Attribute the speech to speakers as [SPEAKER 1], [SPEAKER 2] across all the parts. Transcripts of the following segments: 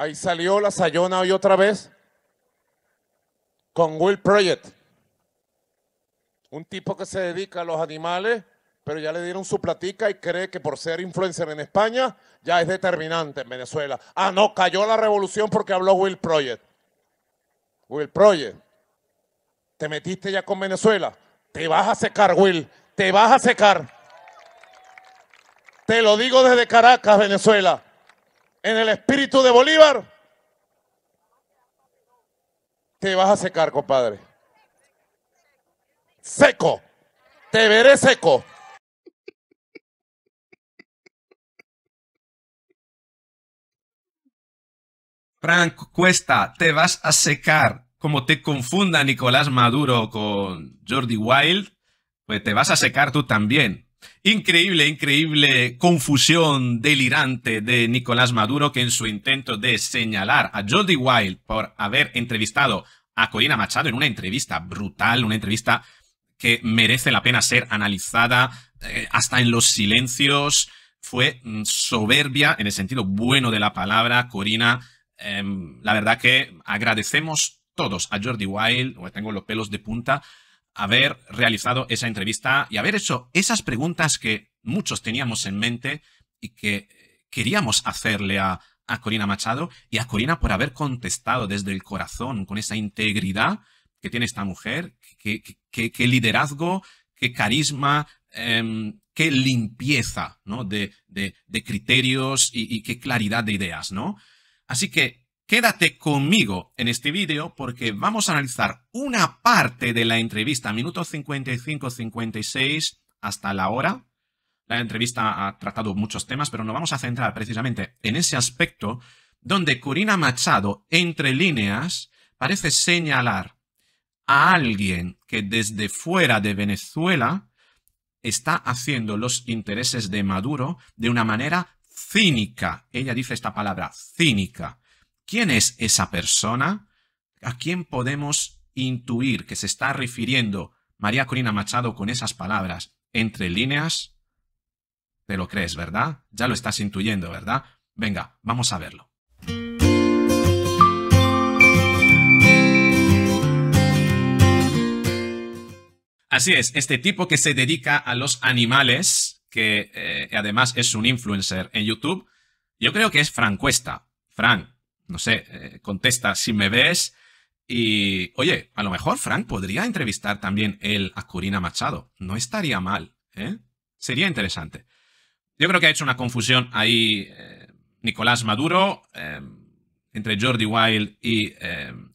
[SPEAKER 1] Ahí salió la Sayona hoy otra vez con Will Project. Un tipo que se dedica a los animales, pero ya le dieron su platica y cree que por ser influencer en España ya es determinante en Venezuela. Ah, no, cayó la revolución porque habló Will Project. Will Project, te metiste ya con Venezuela. Te vas a secar, Will. Te vas a secar. Te lo digo desde Caracas, Venezuela en el espíritu de Bolívar, te vas a secar, compadre. Seco. Te veré seco. Frank Cuesta, te vas a secar. Como te confunda Nicolás Maduro con Jordi Wild, pues te vas a secar tú también. Increíble, increíble confusión delirante de Nicolás Maduro que en su intento de señalar a Jordi Wild por haber entrevistado a Corina Machado en una entrevista brutal, una entrevista que merece la pena ser analizada eh, hasta en los silencios, fue mm, soberbia en el sentido bueno de la palabra, Corina. Em, la verdad que agradecemos todos a Jordi Wild, tengo los pelos de punta, haber realizado esa entrevista y haber hecho esas preguntas que muchos teníamos en mente y que queríamos hacerle a, Corina Machado y a Corina por haber contestado desde el corazón, con esa integridad que tiene esta mujer, qué que, liderazgo, qué carisma, em, qué limpieza ¿no? de, criterios y, y qué claridad de ideas, ¿no? Así que Quédate conmigo en este vídeo porque vamos a analizar una parte de la entrevista, minuto 55-56 hasta la hora. La entrevista ha tratado muchos temas, pero nos vamos a centrar precisamente en ese aspecto donde Corina Machado, entre líneas, parece señalar a alguien que desde fuera de Venezuela está haciendo los intereses de Maduro de una manera cínica. Ella dice esta palabra, cínica. ¿Quién es esa persona? ¿A quién podemos intuir que se está refiriendo María Corina Machado con esas palabras? Entre líneas, te lo crees, ¿verdad? Ya lo estás intuyendo, ¿verdad? Venga, vamos a verlo. Así es, este tipo que se dedica a los animales, que eh, además es un influencer en YouTube, yo creo que es Fran Cuesta. Fran, no sé, eh, contesta si me ves y, oye, a lo mejor Frank podría entrevistar también él a Corina Machado. No estaría mal, ¿eh? Sería interesante. Yo creo que ha hecho una confusión ahí eh, Nicolás Maduro eh, entre Jordi Wild y,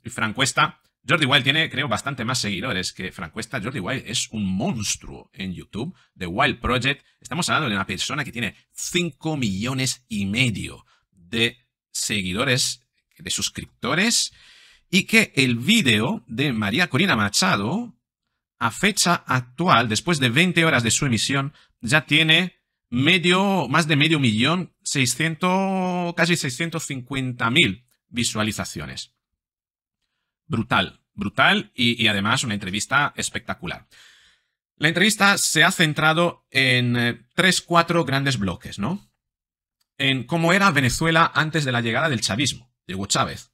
[SPEAKER 1] Frank Cuesta. Jordi Wild tiene, creo, bastante más seguidores que Cuesta. Jordi Wild es un monstruo en YouTube. The Wild Project. Estamos hablando de una persona que tiene 5 millones y medio de seguidores de suscriptores y que el vídeo de María Corina Machado, a fecha actual, después de 20 horas de su emisión, ya tiene medio, más de medio millón, 600, casi 650.000 visualizaciones. Brutal, brutal y, además una entrevista espectacular. La entrevista se ha centrado en eh, tres, cuatro grandes bloques, ¿no? En cómo era Venezuela antes de la llegada del chavismo de Hugo Chávez.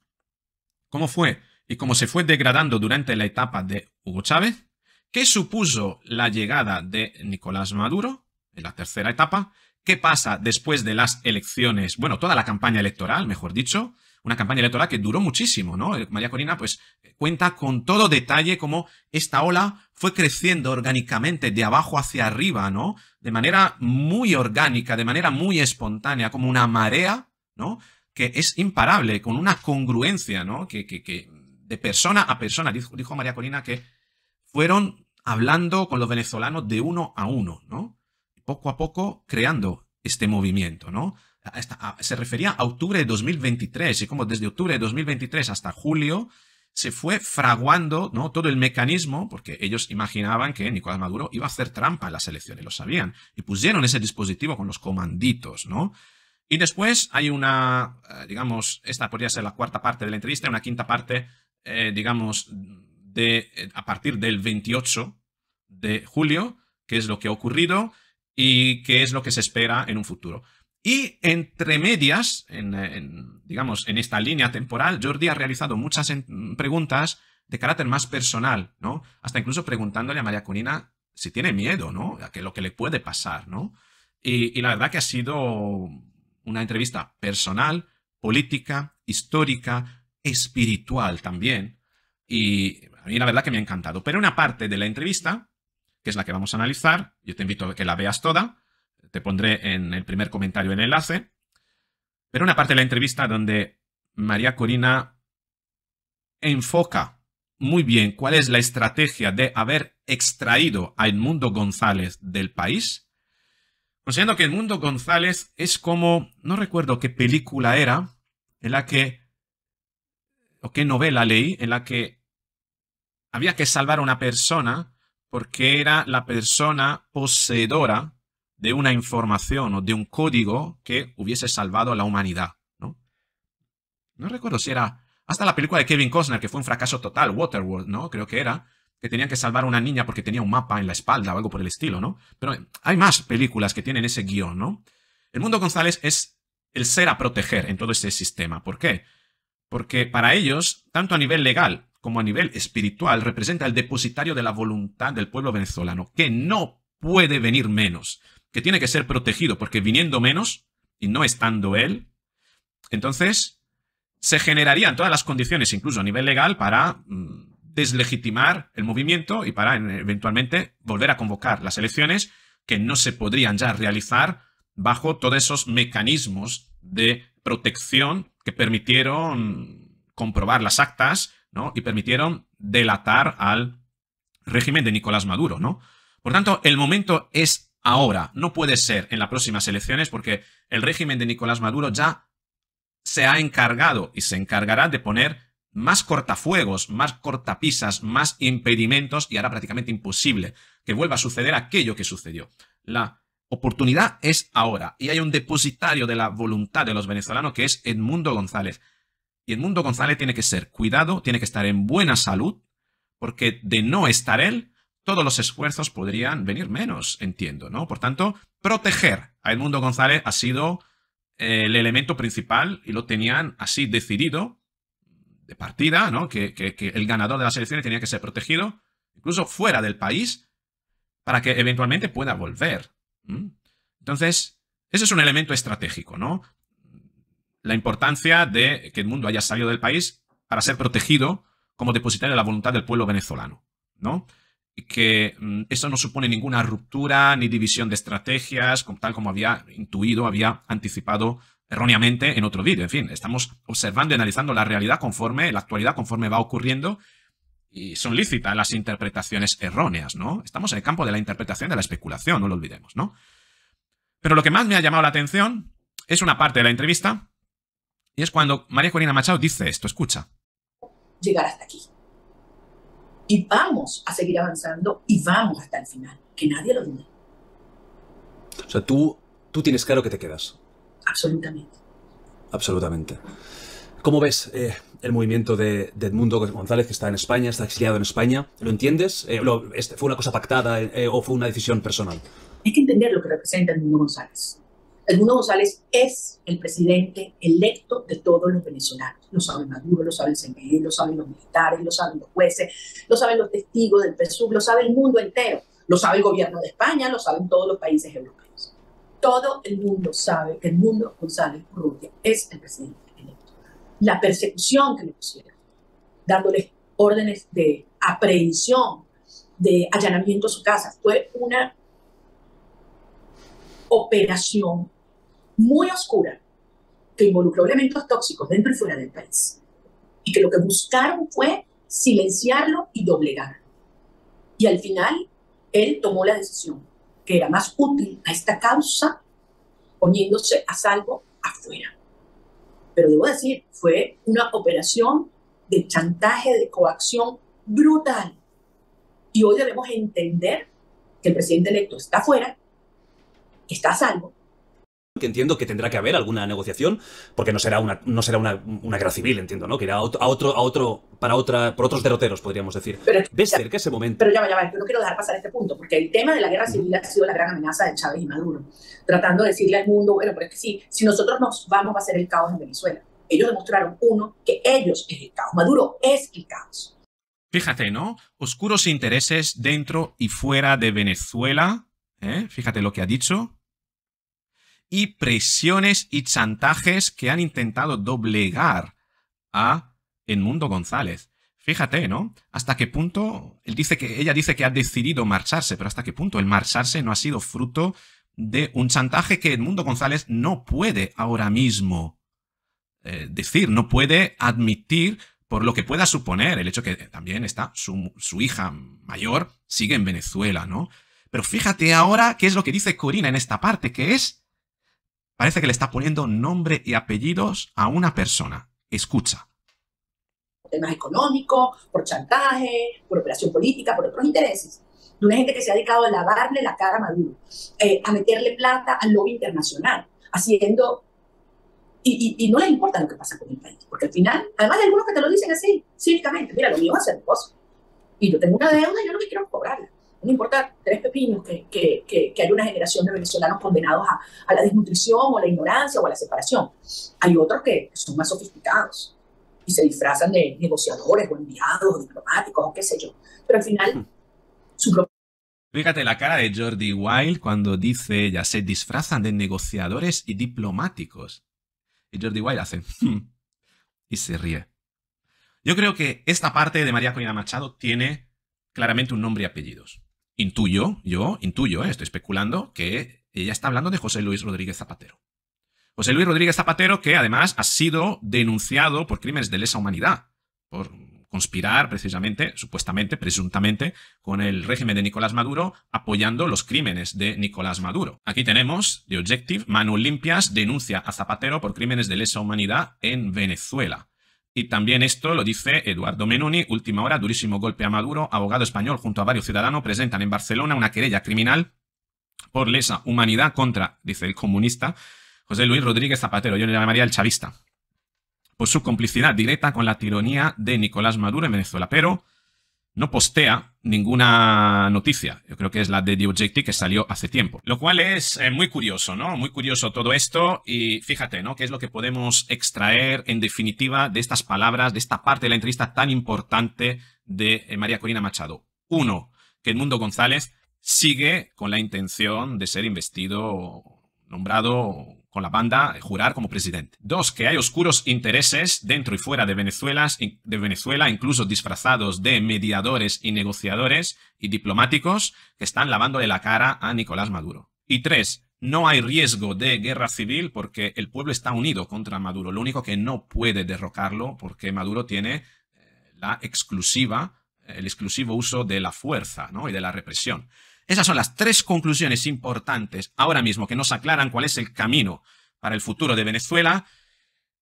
[SPEAKER 1] ¿Cómo fue y cómo se fue degradando durante la etapa de Hugo Chávez? ¿Qué supuso la llegada de Nicolás Maduro en la tercera etapa? ¿Qué pasa después de las elecciones? Bueno, toda la campaña electoral, mejor dicho, una campaña electoral que duró muchísimo, ¿no? Eh, María Corina, pues, cuenta con todo detalle cómo esta ola fue creciendo orgánicamente de abajo hacia arriba, ¿no? De manera muy orgánica, de manera muy espontánea, como una marea, ¿no? que es imparable, con una congruencia, ¿no? Que, de persona a persona, dijo, María Corina, que fueron hablando con los venezolanos de uno a uno, ¿no? Poco a poco creando este movimiento, ¿no? se refería a octubre de 2023, y como desde octubre de 2023 hasta julio se fue fraguando ¿no? todo el mecanismo, porque ellos imaginaban que Nicolás Maduro iba a hacer trampa en las elecciones, lo sabían, y pusieron ese dispositivo con los comanditos, ¿no? Y después hay una, eh, digamos, esta podría ser la cuarta parte de la entrevista, una quinta parte, eh, digamos, de, eh, a partir del 28 de julio, qué es lo que ha ocurrido y qué es lo que se espera en un futuro. Y entre medias, en, digamos, en esta línea temporal, Jordi ha realizado muchas preguntas de carácter más personal, ¿no? Hasta incluso preguntándole a María Corina si tiene miedo, ¿no? A que lo que le puede pasar, ¿no? Y, y la verdad que ha sido una entrevista personal, política, histórica, espiritual también. Y a mí la verdad que me ha encantado. Pero una parte de la entrevista, que es la que vamos a analizar, yo te invito a que la veas toda, te pondré en el primer comentario el enlace, pero una parte de la entrevista donde María Corina enfoca muy bien cuál es la estrategia de haber extraído a Edmundo González del país Considerando que el mundo González es como, no recuerdo qué película era, en la que, o qué novela leí, en la que había que salvar a una persona porque era la persona poseedora de una información o de un código que hubiese salvado a la humanidad. No, recuerdo si era hasta la película de Kevin Costner, que fue un fracaso total, Waterworld, ¿no? Creo que era, que tenían que salvar a una niña porque tenía un mapa en la espalda o algo por el estilo, ¿no? Pero hay más películas que tienen ese guión, ¿no? El mundo González es el ser a proteger en todo este sistema. ¿Por qué? Porque para ellos, tanto a nivel legal como a nivel espiritual, representa el depositario de la voluntad del pueblo venezolano, que no puede venir menos, que tiene que ser protegido, porque viniendo menos y no estando él, entonces se generarían todas las condiciones, incluso a nivel legal, para mm, deslegitimar el movimiento y para eh, eventualmente volver a convocar las elecciones que no se podrían ya realizar bajo todos esos mecanismos de protección que permitieron comprobar las actas ¿no? y permitieron delatar al régimen de Nicolás Maduro. ¿no? Por tanto, el momento es ahora, no puede ser en las próximas elecciones porque el régimen de Nicolás Maduro ya se ha encargado y se encargará de poner más cortafuegos, más cortapisas, más impedimentos y hará prácticamente imposible que vuelva a suceder aquello que sucedió. La oportunidad es ahora y hay un depositario de la voluntad de los venezolanos que es Edmundo González. Y Edmundo González tiene que ser cuidado, tiene que estar en buena salud, porque de no estar él, todos los esfuerzos podrían venir menos, entiendo, ¿no? Por tanto, proteger a Edmundo González ha sido eh, el elemento principal y lo tenían así decidido de partida, ¿no? Que, el ganador de las elecciones tenía que ser protegido, incluso fuera del país, para que eventualmente pueda volver. Entonces, ese es un elemento estratégico, ¿no? La importancia de que el mundo haya salido del país para ser protegido como depositario de la voluntad del pueblo venezolano, ¿no? Y que mm, eso no supone ninguna ruptura ni división de estrategias, tal como había intuido, había anticipado erróneamente en otro vídeo. En fin, estamos observando y analizando la realidad conforme, la actualidad conforme va ocurriendo y son lícitas las interpretaciones erróneas, ¿no? Estamos en el campo de la interpretación de la especulación, no lo olvidemos, ¿no? Pero lo que más me ha llamado la atención es una parte de la entrevista y es cuando María Corina Machado dice esto, escucha. Llegar hasta aquí. Y
[SPEAKER 2] vamos a seguir avanzando y vamos hasta el final, que nadie lo dude.
[SPEAKER 1] O sea, tú, tú tienes claro que te quedas absolutamente. Absolutamente. ¿Cómo ves eh, el movimiento de, Edmundo González, que está en España, está exiliado en España? ¿Lo entiendes? Eh, este, ¿Fue una cosa pactada eh, o fue una decisión personal?
[SPEAKER 2] Hay que entender lo que representa Edmundo González. Edmundo González es el presidente electo de todos los venezolanos. Lo saben Maduro, lo sabe el lo saben los militares, lo saben los jueces, lo saben los testigos del PSUV, lo sabe el mundo entero. Lo sabe el gobierno de España, lo saben todos los países europeos todo el mundo sabe que el mundo González Urrutia es el presidente electo. La persecución que le pusieron, dándoles órdenes de aprehensión, de allanamiento a su casa, fue una operación muy oscura que involucró elementos tóxicos dentro y fuera del país. Y que lo que buscaron fue silenciarlo y doblegarlo. Y al final, él tomó la decisión que era más útil a esta causa poniéndose a salvo afuera. Pero debo decir, fue una operación de chantaje, de coacción brutal. Y hoy debemos entender que el presidente electo está afuera, está a salvo,
[SPEAKER 1] que entiendo que tendrá que haber alguna negociación, porque no será una, no será una, guerra civil, entiendo, ¿no? Que irá a otro, a otro, para otra, por otros derroteros, podríamos decir. Pero, ya, ese momento? Pero ya
[SPEAKER 2] va, ya no quiero dejar pasar este punto, porque el tema de la guerra civil ha sido la gran amenaza de Chávez y Maduro, tratando de decirle al mundo, bueno, pero es que sí, si nosotros nos vamos va a hacer el caos en Venezuela. Ellos demostraron, uno, que ellos es el caos, Maduro es el caos.
[SPEAKER 1] Fíjate, ¿no? Oscuros intereses dentro y fuera de Venezuela. ¿eh? Fíjate lo que ha dicho y presiones y chantajes que han intentado doblegar a Edmundo González. Fíjate, ¿no? Hasta qué punto él dice que ella dice que ha decidido marcharse, pero hasta qué punto el marcharse no ha sido fruto de un chantaje que Edmundo González no puede ahora mismo eh, decir, no puede admitir por lo que pueda suponer el hecho que también está su, hija mayor sigue en Venezuela, ¿no? Pero fíjate ahora qué es lo que dice Corina en esta parte, que es Parece que le está poniendo nombre y apellidos a una persona. Escucha.
[SPEAKER 2] Por temas económicos, por chantaje, por operación política, por otros intereses. De una gente que se ha dedicado a lavarle la cara a Maduro, eh, a meterle plata al lobby internacional, haciendo y, y, y, no les importa lo que pasa con el país, porque al final, además de algunos que te lo dicen así, cívicamente, mira, lo mío va a ser pozo Y yo tengo una deuda y yo no me quiero cobrarla no importa tres pepinos que, que, que, hay una generación de venezolanos condenados a, a, la desnutrición o la ignorancia o a la separación. Hay otros que son más sofisticados y se disfrazan de negociadores o enviados diplomáticos o qué sé yo. Pero al final, hmm. su
[SPEAKER 1] Fíjate la cara de Jordi Wild cuando dice ya se disfrazan de negociadores y diplomáticos. Y Jordi Wild hace... Hmm", y se ríe. Yo creo que esta parte de María Corina Machado tiene claramente un nombre y apellidos. Intuyo, yo intuyo, eh, estoy especulando, que ella está hablando de José Luis Rodríguez Zapatero. José Luis Rodríguez Zapatero, que además ha sido denunciado por crímenes de lesa humanidad, por conspirar precisamente, supuestamente, presuntamente, con el régimen de Nicolás Maduro, apoyando los crímenes de Nicolás Maduro. Aquí tenemos, de Objective, Manuel Limpias denuncia a Zapatero por crímenes de lesa humanidad en Venezuela. Y también esto lo dice Eduardo Menuni, última hora, durísimo golpe a Maduro, abogado español junto a varios ciudadanos presentan en Barcelona una querella criminal por lesa humanidad contra, dice el comunista, José Luis Rodríguez Zapatero, yo le llamaría el chavista, por su complicidad directa con la tiranía de Nicolás Maduro en Venezuela. Pero no postea ninguna noticia. Yo creo que es la de The Objective que salió hace tiempo. Lo cual es eh, muy curioso, ¿no? Muy curioso todo esto y fíjate, ¿no? ¿Qué es lo que podemos extraer en definitiva de estas palabras, de esta parte de la entrevista tan importante de eh, María Corina Machado? Uno, que Edmundo González sigue con la intención de ser investido, nombrado con la banda eh, jurar como presidente. Dos, que hay oscuros intereses dentro y fuera de Venezuela, de Venezuela, incluso disfrazados de mediadores y negociadores y diplomáticos que están lavándole la cara a Nicolás Maduro. Y tres, no hay riesgo de guerra civil porque el pueblo está unido contra Maduro. Lo único que no puede derrocarlo porque Maduro tiene eh, la exclusiva, el exclusivo uso de la fuerza ¿no? y de la represión. Esas son las tres conclusiones importantes ahora mismo que nos aclaran cuál es el camino para el futuro de Venezuela.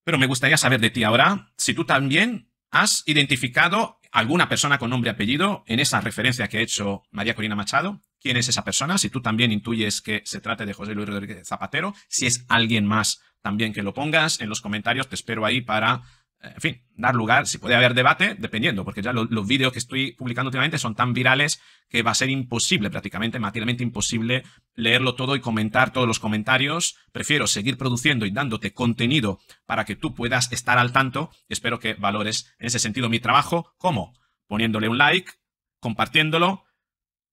[SPEAKER 1] Pero me gustaría saber de ti ahora si tú también has identificado alguna persona con nombre y apellido en esa referencia que ha hecho María Corina Machado. ¿Quién es esa persona? Si tú también intuyes que se trate de José Luis Rodríguez Zapatero, si es alguien más también que lo pongas en los comentarios, te espero ahí para eh, en fin, dar lugar, si puede haber debate, dependiendo, porque ya los vídeos que estoy publicando últimamente son tan virales que va a ser imposible, prácticamente materialmente imposible, leerlo todo y comentar todos los comentarios. Prefiero seguir produciendo y dándote contenido para que tú puedas estar al tanto. Espero que valores en ese sentido mi trabajo, como poniéndole un like, compartiéndolo,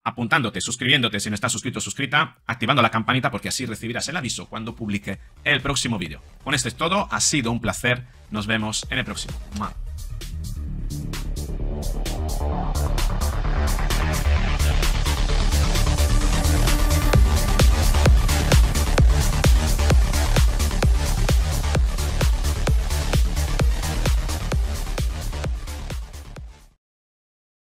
[SPEAKER 1] apuntándote, suscribiéndote si no estás suscrito suscrita, activando la campanita porque así recibirás el aviso cuando publique el próximo vídeo. Con esto es todo, ha sido un placer, nos vemos en el próximo.